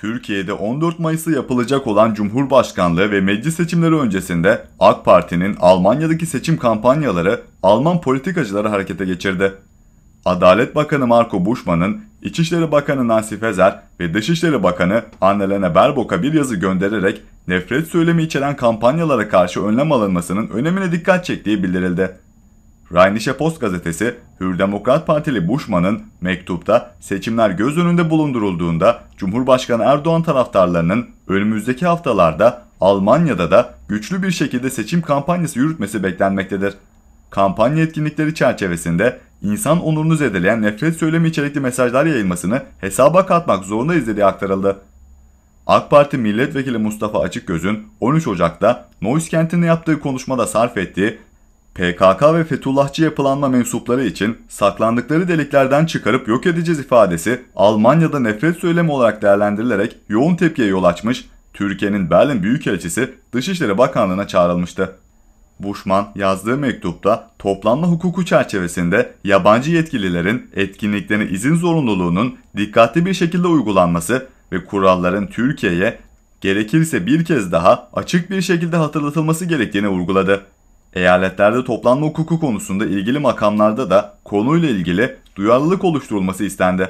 Türkiye'de 14 Mayıs'ta yapılacak olan Cumhurbaşkanlığı ve meclis seçimleri öncesinde AK Parti'nin Almanya'daki seçim kampanyaları Alman politikacıları harekete geçirdi. Adalet Bakanı Marco Buschmann'ın İçişleri Bakanı Nancy Faeser ve Dışişleri Bakanı Annalena Baerbock'a bir yazı göndererek nefret söylemi içeren kampanyalara karşı önlem alınmasının önemine dikkat çektiği bildirildi. Rheinische Post gazetesi, Hür Demokrat Partili Bushman'ın mektupta seçimler göz önünde bulundurulduğunda Cumhurbaşkanı Erdoğan taraftarlarının önümüzdeki haftalarda Almanya'da da güçlü bir şekilde seçim kampanyası yürütmesi beklenmektedir. Kampanya etkinlikleri çerçevesinde insan onurunu zedeleyen nefret söylemi içerikli mesajlar yayılmasını hesaba katmak zorunda izlediği aktarıldı. AK Parti Milletvekili Mustafa Açıkgöz'ün 13 Ocak'ta kentinde yaptığı konuşmada sarf ettiği PKK ve Fethullahçı yapılanma mensupları için saklandıkları deliklerden çıkarıp yok edeceğiz ifadesi Almanya'da nefret söylemi olarak değerlendirilerek yoğun tepkiye yol açmış, Türkiye'nin Berlin Büyükelçisi Dışişleri Bakanlığı'na çağrılmıştı. Bushman yazdığı mektupta toplanma hukuku çerçevesinde yabancı yetkililerin etkinliklerine izin zorunluluğunun dikkatli bir şekilde uygulanması ve kuralların Türkiye'ye gerekirse bir kez daha açık bir şekilde hatırlatılması gerektiğini vurguladı. Eyaletlerde toplanma hukuku konusunda ilgili makamlarda da konuyla ilgili duyarlılık oluşturulması istendi.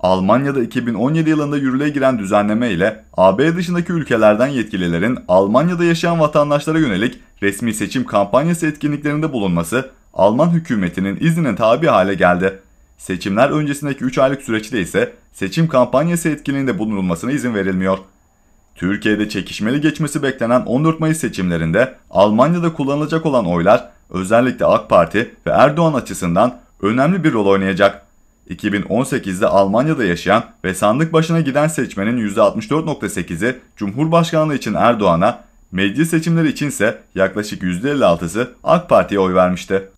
Almanya'da 2017 yılında yürürlüğe giren düzenleme ile AB dışındaki ülkelerden yetkililerin Almanya'da yaşayan vatandaşlara yönelik resmi seçim kampanyası etkinliklerinde bulunması Alman hükümetinin iznine tabi hale geldi. Seçimler öncesindeki 3 aylık süreçte ise seçim kampanyası etkinliğinde bulunulmasına izin verilmiyor. Türkiye'de çekişmeli geçmesi beklenen 14 Mayıs seçimlerinde Almanya'da kullanılacak olan oylar özellikle AK Parti ve Erdoğan açısından önemli bir rol oynayacak. 2018'de Almanya'da yaşayan ve sandık başına giden seçmenin %64.8'i Cumhurbaşkanlığı için Erdoğan'a, meclis seçimleri içinse yaklaşık %56'sı AK Parti'ye oy vermişti.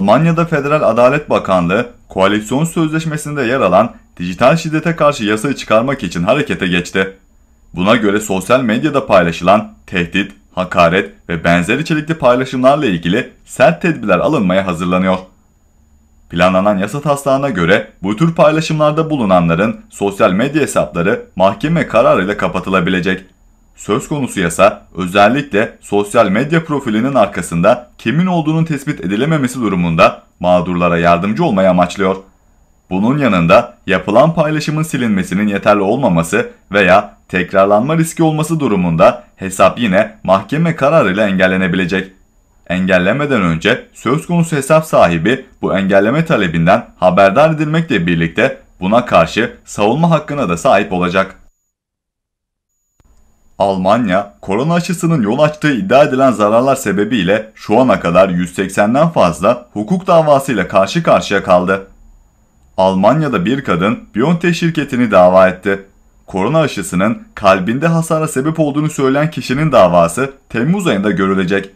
Almanya'da Federal Adalet Bakanlığı, koalisyon sözleşmesinde yer alan dijital şiddete karşı yasayı çıkarmak için harekete geçti. Buna göre sosyal medyada paylaşılan tehdit, hakaret ve benzer içerikli paylaşımlarla ilgili sert tedbirler alınmaya hazırlanıyor. Planlanan yasa taslağına göre bu tür paylaşımlarda bulunanların sosyal medya hesapları mahkeme kararıyla kapatılabilecek. Söz konusu yasa özellikle sosyal medya profilinin arkasında kimin olduğunun tespit edilememesi durumunda mağdurlara yardımcı olmayı amaçlıyor. Bunun yanında yapılan paylaşımın silinmesinin yeterli olmaması veya tekrarlanma riski olması durumunda hesap yine mahkeme kararıyla engellenebilecek. Engellemeden önce söz konusu hesap sahibi bu engelleme talebinden haberdar edilmekle birlikte buna karşı savunma hakkına da sahip olacak. Almanya, korona aşısının yol açtığı iddia edilen zararlar sebebiyle şu ana kadar 180'den fazla hukuk davasıyla karşı karşıya kaldı. Almanya'da bir kadın BioNTech şirketini dava etti. Korona aşısının kalbinde hasara sebep olduğunu söyleyen kişinin davası Temmuz ayında görülecek.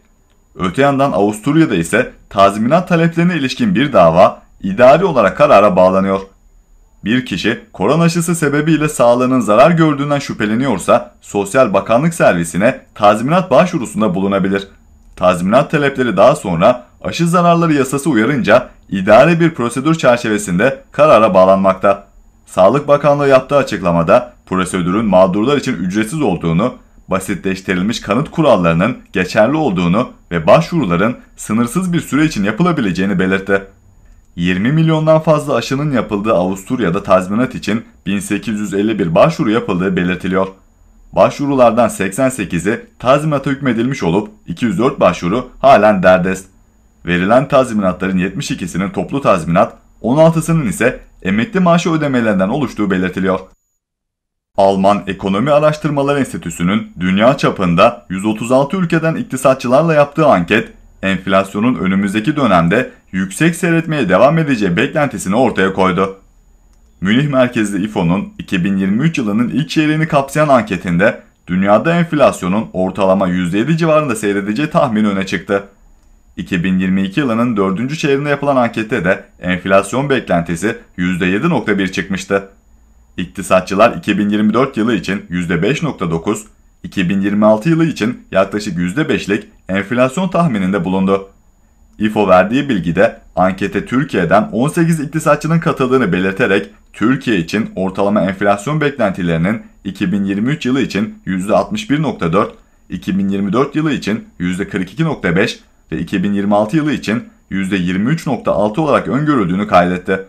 Öte yandan Avusturya'da ise tazminat taleplerine ilişkin bir dava idari olarak karara bağlanıyor. Bir kişi korona aşısı sebebiyle sağlığının zarar gördüğünden şüpheleniyorsa Sosyal Bakanlık Servisine tazminat başvurusunda bulunabilir. Tazminat talepleri daha sonra aşı zararları yasası uyarınca idare bir prosedür çerçevesinde karara bağlanmakta. Sağlık Bakanlığı yaptığı açıklamada prosedürün mağdurlar için ücretsiz olduğunu, basitleştirilmiş kanıt kurallarının geçerli olduğunu ve başvuruların sınırsız bir süre için yapılabileceğini belirtti. 20 milyondan fazla aşının yapıldığı Avusturya'da tazminat için 1851 başvuru yapıldığı belirtiliyor. Başvurulardan 88'i tazminata hükmedilmiş olup 204 başvuru halen derdest. Verilen tazminatların 72'sinin toplu tazminat, 16'sının ise emekli maaşı ödemelerinden oluştuğu belirtiliyor. Alman Ekonomi Araştırmaları Enstitüsü'nün dünya çapında 136 ülkeden iktisatçılarla yaptığı anket, enflasyonun önümüzdeki dönemde yüksek seyretmeye devam edeceği beklentisini ortaya koydu. Münih merkezli İFO'nun 2023 yılının ilk çeyreğini kapsayan anketinde dünyada enflasyonun ortalama %7 civarında seyredeceği tahmin öne çıktı. 2022 yılının 4. çeyreğinde yapılan ankette de enflasyon beklentisi %7.1 çıkmıştı. İktisatçılar 2024 yılı için %5.9, 2026 yılı için yaklaşık %5'lik enflasyon tahmininde bulundu. İFO verdiği bilgide ankete Türkiye'den 18 iktisatçının katıldığını belirterek Türkiye için ortalama enflasyon beklentilerinin 2023 yılı için %61.4, 2024 yılı için %42.5 ve 2026 yılı için %23.6 olarak öngörüldüğünü kaydetti.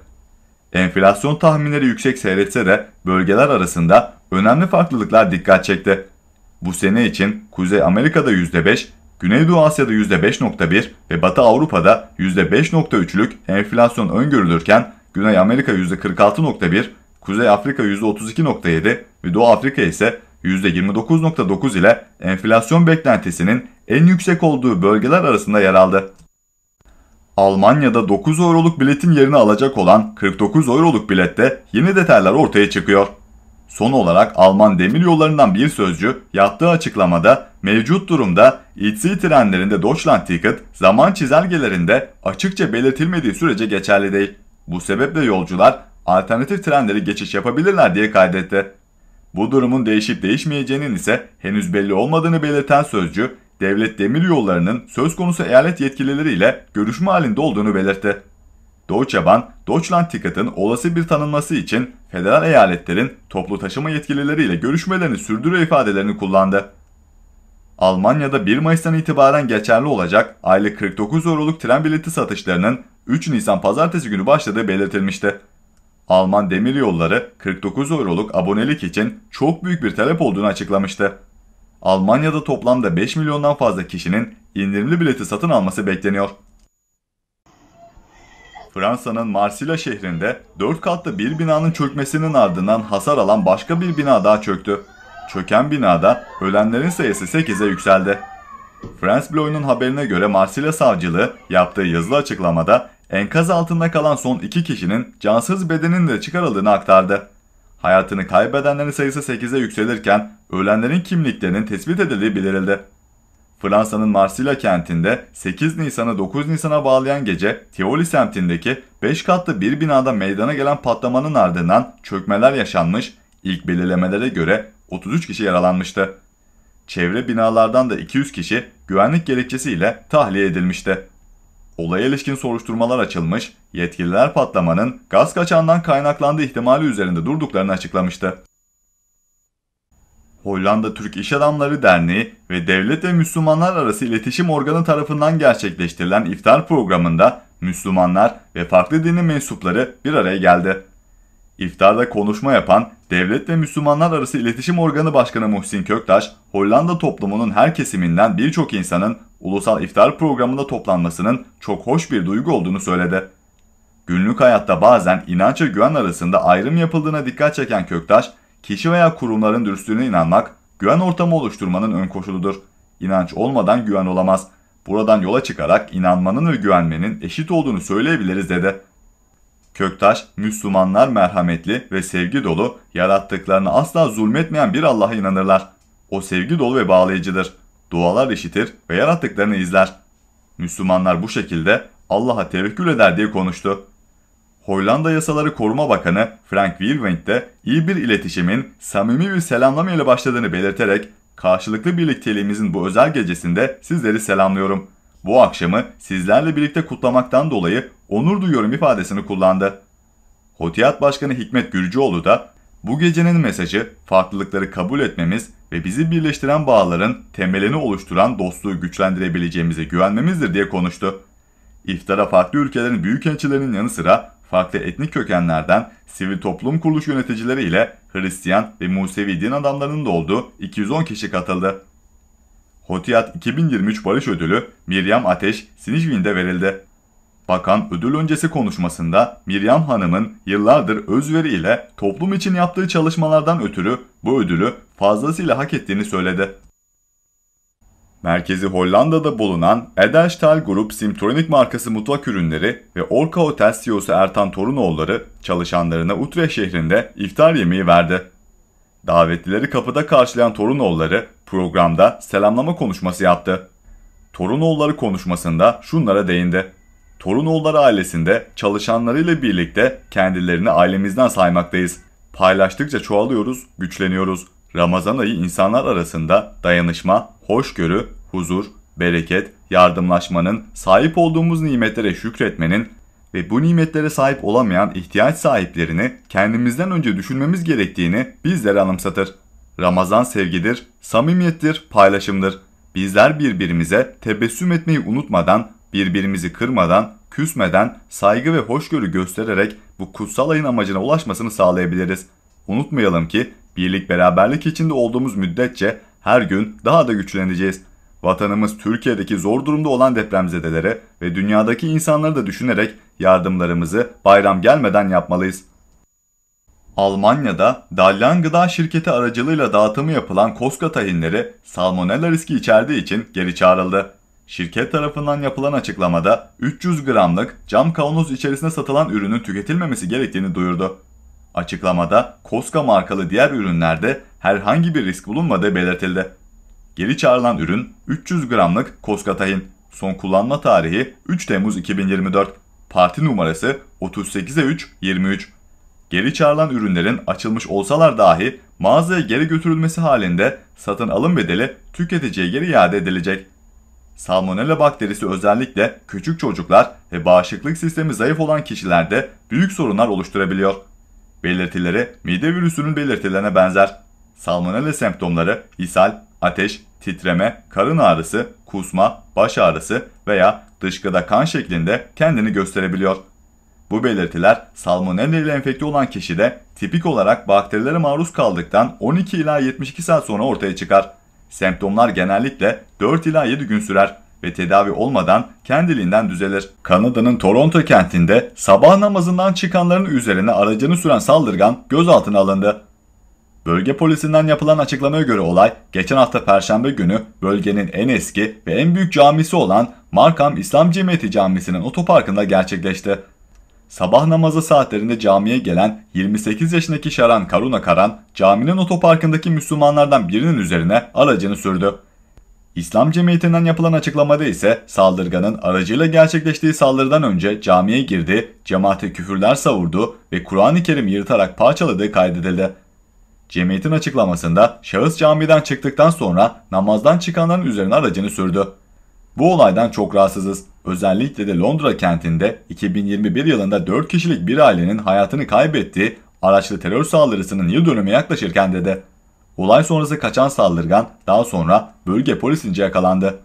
Enflasyon tahminleri yüksek seyretse de bölgeler arasında önemli farklılıklar dikkat çekti. Bu sene için Kuzey Amerika'da %5, Güneydoğu Asya'da %5.1 ve Batı Avrupa'da %5.3'lük enflasyon öngörülürken Güney Amerika %46.1, Kuzey Afrika %32.7 ve Doğu Afrika ise %29.9 ile enflasyon beklentisinin en yüksek olduğu bölgeler arasında yer aldı. Almanya'da 9 euroluk biletin yerini alacak olan 49 euroluk bilette yeni detaylar ortaya çıkıyor. Son olarak Alman demir yollarından bir sözcü yaptığı açıklamada mevcut durumda ITC trenlerinde Deutschland Ticket zaman çizelgelerinde açıkça belirtilmediği sürece geçerli değil. Bu sebeple yolcular alternatif trenleri geçiş yapabilirler diye kaydetti. Bu durumun değişip değişmeyeceğinin ise henüz belli olmadığını belirten sözcü Devlet Demir Yolları'nın söz konusu eyalet yetkilileriyle görüşme halinde olduğunu belirtti. Doğuçaban, Deutschland Ticket'ın olası bir tanınması için federal eyaletlerin toplu taşıma yetkilileriyle görüşmelerini sürdürüyor ifadelerini kullandı. Almanya'da 1 Mayıs'tan itibaren geçerli olacak aylık 49 euroluk tren bileti satışlarının 3 Nisan pazartesi günü başladığı belirtilmişti. Alman Demir Yolları, 49 euroluk abonelik için çok büyük bir talep olduğunu açıklamıştı. Almanya'da toplamda 5 milyondan fazla kişinin indirimli bileti satın alması bekleniyor. Fransa'nın Marsilya şehrinde 4 katlı bir binanın çökmesinin ardından hasar alan başka bir bina daha çöktü. Çöken binada ölenlerin sayısı 8'e yükseldi. France Bleu'nun haberine göre Marsilya savcılığı yaptığı yazılı açıklamada enkaz altında kalan son 2 kişinin cansız bedeninin de çıkarıldığını aktardı. Hayatını kaybedenlerin sayısı 8'e yükselirken ölenlerin kimliklerinin tespit edildiği bildirildi. Fransa'nın Marsilya kentinde 8 Nisan'ı 9 Nisan'a bağlayan gece Tivoli semtindeki 5 katlı bir binada meydana gelen patlamanın ardından çökmeler yaşanmış, ilk belirlemelere göre 33 kişi yaralanmıştı. Çevre binalardan da 200 kişi güvenlik gerekçesiyle tahliye edilmişti. Olaya ilişkin soruşturmalar açılmış, yetkililer patlamanın gaz kaçağından kaynaklandığı ihtimali üzerinde durduklarını açıklamıştı. Hollanda Türk İş Adamları Derneği ve Devlet ve Müslümanlar Arası İletişim Organı tarafından gerçekleştirilen iftar programında Müslümanlar ve farklı dinin mensupları bir araya geldi. İftarda konuşma yapan Devlet ve Müslümanlar Arası İletişim Organı Başkanı Muhsin Köktaş, Hollanda toplumunun her kesiminden birçok insanın ulusal iftar programında toplanmasının çok hoş bir duygu olduğunu söyledi. Günlük hayatta bazen inanç ve güven arasında ayrım yapıldığına dikkat çeken Köktaş, kişi veya kurumların dürüstlüğüne inanmak, güven ortamı oluşturmanın ön koşuludur. İnanç olmadan güven olamaz. Buradan yola çıkarak inanmanın ve güvenmenin eşit olduğunu söyleyebiliriz dedi. Köktaş, Müslümanlar merhametli ve sevgi dolu, yarattıklarını asla zulmetmeyen bir Allah'a inanırlar. O sevgi dolu ve bağlayıcıdır. Dualar işitir ve yarattıklarını izler. Müslümanlar bu şekilde Allah'a tevekkül eder diye konuştu. Hollanda Yasaları Koruma Bakanı Frank Wilwenk de iyi bir iletişimin samimi bir selamlama ile başladığını belirterek karşılıklı birlikteliğimizin bu özel gecesinde sizleri selamlıyorum.'' bu akşamı sizlerle birlikte kutlamaktan dolayı onur duyuyorum ifadesini kullandı. Hotiyat Başkanı Hikmet Gürcüoğlu da bu gecenin mesajı farklılıkları kabul etmemiz ve bizi birleştiren bağların temelini oluşturan dostluğu güçlendirebileceğimize güvenmemizdir diye konuştu. İftara farklı ülkelerin büyükelçilerinin yanı sıra farklı etnik kökenlerden sivil toplum kuruluş yöneticileri ile Hristiyan ve Musevi din adamlarının da olduğu 210 kişi katıldı. Hotiyat 2023 Barış Ödülü Miriam Ateş Sinijvin'de verildi. Bakan ödül öncesi konuşmasında Miriam Hanım'ın yıllardır özveriyle toplum için yaptığı çalışmalardan ötürü bu ödülü fazlasıyla hak ettiğini söyledi. Merkezi Hollanda'da bulunan Edelstahl Grup Simtronik markası mutfak ürünleri ve Orka Otel CEO'su Ertan Torunoğulları çalışanlarına Utrecht şehrinde iftar yemeği verdi. Davetlileri kapıda karşılayan Torunoğulları Programda selamlama konuşması yaptı. Torunoğulları konuşmasında şunlara değindi. Torunoğulları ailesinde çalışanlarıyla birlikte kendilerini ailemizden saymaktayız. Paylaştıkça çoğalıyoruz, güçleniyoruz. Ramazan ayı insanlar arasında dayanışma, hoşgörü, huzur, bereket, yardımlaşmanın, sahip olduğumuz nimetlere şükretmenin ve bu nimetlere sahip olamayan ihtiyaç sahiplerini kendimizden önce düşünmemiz gerektiğini bizlere anımsatır. Ramazan sevgidir, samimiyettir, paylaşımdır. Bizler birbirimize tebessüm etmeyi unutmadan, birbirimizi kırmadan, küsmeden, saygı ve hoşgörü göstererek bu kutsal ayın amacına ulaşmasını sağlayabiliriz. Unutmayalım ki birlik beraberlik içinde olduğumuz müddetçe her gün daha da güçleneceğiz. Vatanımız Türkiye'deki zor durumda olan depremzedeleri ve dünyadaki insanları da düşünerek yardımlarımızı bayram gelmeden yapmalıyız. Almanya'da Dalyan Gıda Şirketi aracılığıyla dağıtımı yapılan Koska tahinleri salmonella riski içerdiği için geri çağrıldı. Şirket tarafından yapılan açıklamada 300 gramlık cam kavanoz içerisinde satılan ürünün tüketilmemesi gerektiğini duyurdu. Açıklamada Koska markalı diğer ürünlerde herhangi bir risk bulunmadığı belirtildi. Geri çağrılan ürün 300 gramlık Koska tahin. Son kullanma tarihi 3 Temmuz 2024. Parti numarası 38'e 3 23. Geri çağrılan ürünlerin açılmış olsalar dahi mağazaya geri götürülmesi halinde satın alım bedeli tüketiciye geri iade edilecek. Salmonella bakterisi özellikle küçük çocuklar ve bağışıklık sistemi zayıf olan kişilerde büyük sorunlar oluşturabiliyor. Belirtileri mide virüsünün belirtilerine benzer. Salmonella semptomları ishal, ateş, titreme, karın ağrısı, kusma, baş ağrısı veya dışkıda kan şeklinde kendini gösterebiliyor. Bu belirtiler salmonella ile enfekte olan kişide tipik olarak bakterilere maruz kaldıktan 12 ila 72 saat sonra ortaya çıkar. Semptomlar genellikle 4 ila 7 gün sürer ve tedavi olmadan kendiliğinden düzelir. Kanada'nın Toronto kentinde sabah namazından çıkanların üzerine aracını süren saldırgan gözaltına alındı. Bölge polisinden yapılan açıklamaya göre olay geçen hafta perşembe günü bölgenin en eski ve en büyük camisi olan Markham İslam Cemiyeti Camisi'nin otoparkında gerçekleşti. Sabah namazı saatlerinde camiye gelen 28 yaşındaki Şaran Karuna Karan, caminin otoparkındaki Müslümanlardan birinin üzerine aracını sürdü. İslam Cemiyeti'nden yapılan açıklamada ise saldırganın aracıyla gerçekleştiği saldırıdan önce camiye girdi, cemaate küfürler savurdu ve Kur'an-ı Kerim yırtarak parçaladığı kaydedildi. Cemiyetin açıklamasında şahıs camiden çıktıktan sonra namazdan çıkanların üzerine aracını sürdü. Bu olaydan çok rahatsızız. Özellikle de Londra kentinde 2021 yılında 4 kişilik bir ailenin hayatını kaybettiği araçlı terör saldırısının yıl dönümü yaklaşırken dedi. Olay sonrası kaçan saldırgan daha sonra bölge polisince yakalandı.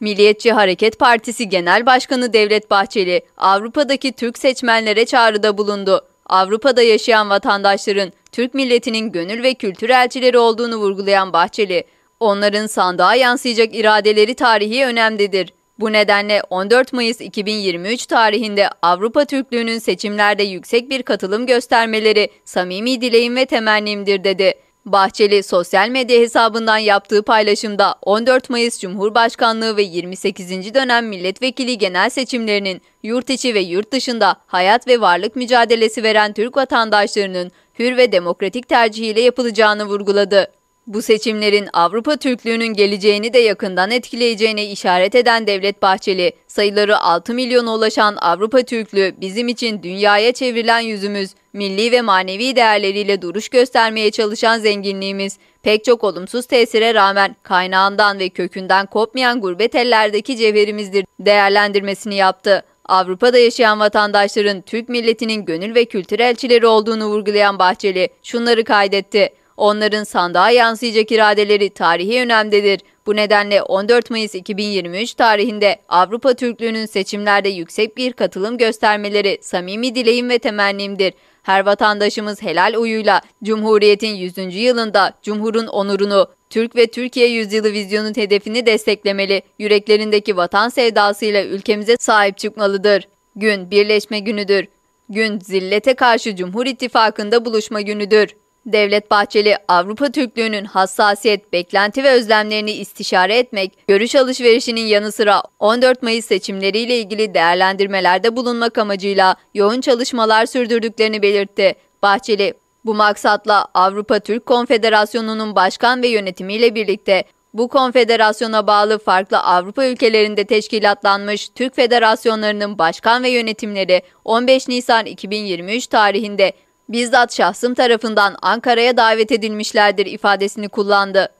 Milliyetçi Hareket Partisi Genel Başkanı Devlet Bahçeli, Avrupa'daki Türk seçmenlere çağrıda bulundu. Avrupa'da yaşayan vatandaşların Türk milletinin gönül ve kültür elçileri olduğunu vurgulayan Bahçeli, Onların sandığa yansıyacak iradeleri tarihi önemlidir. Bu nedenle 14 Mayıs 2023 tarihinde Avrupa Türklüğünün seçimlerde yüksek bir katılım göstermeleri samimi dileğim ve temennimdir dedi. Bahçeli sosyal medya hesabından yaptığı paylaşımda 14 Mayıs Cumhurbaşkanlığı ve 28. dönem milletvekili genel seçimlerinin yurt içi ve yurt dışında hayat ve varlık mücadelesi veren Türk vatandaşlarının hür ve demokratik tercihiyle yapılacağını vurguladı. Bu seçimlerin Avrupa Türklüğünün geleceğini de yakından etkileyeceğine işaret eden Devlet Bahçeli, sayıları 6 milyona ulaşan Avrupa Türklü bizim için dünyaya çevrilen yüzümüz, milli ve manevi değerleriyle duruş göstermeye çalışan zenginliğimiz, pek çok olumsuz tesire rağmen kaynağından ve kökünden kopmayan gurbet ellerdeki cevherimizdir değerlendirmesini yaptı. Avrupa'da yaşayan vatandaşların Türk milletinin gönül ve kültür elçileri olduğunu vurgulayan Bahçeli şunları kaydetti. Onların sandığa yansıyacak iradeleri tarihi önemdedir. Bu nedenle 14 Mayıs 2023 tarihinde Avrupa Türklüğünün seçimlerde yüksek bir katılım göstermeleri samimi dileğim ve temennimdir. Her vatandaşımız helal uyuyla Cumhuriyet'in 100. yılında Cumhur'un onurunu, Türk ve Türkiye Yüzyılı vizyonun hedefini desteklemeli, yüreklerindeki vatan sevdasıyla ülkemize sahip çıkmalıdır. Gün birleşme günüdür. Gün zillete karşı Cumhur İttifakı'nda buluşma günüdür. Devlet Bahçeli, Avrupa Türklüğünün hassasiyet, beklenti ve özlemlerini istişare etmek, görüş alışverişinin yanı sıra 14 Mayıs seçimleriyle ilgili değerlendirmelerde bulunmak amacıyla yoğun çalışmalar sürdürdüklerini belirtti. Bahçeli, bu maksatla Avrupa Türk Konfederasyonu'nun başkan ve yönetimiyle birlikte bu konfederasyona bağlı farklı Avrupa ülkelerinde teşkilatlanmış Türk federasyonlarının başkan ve yönetimleri 15 Nisan 2023 tarihinde bizzat şahsım tarafından Ankara'ya davet edilmişlerdir ifadesini kullandı.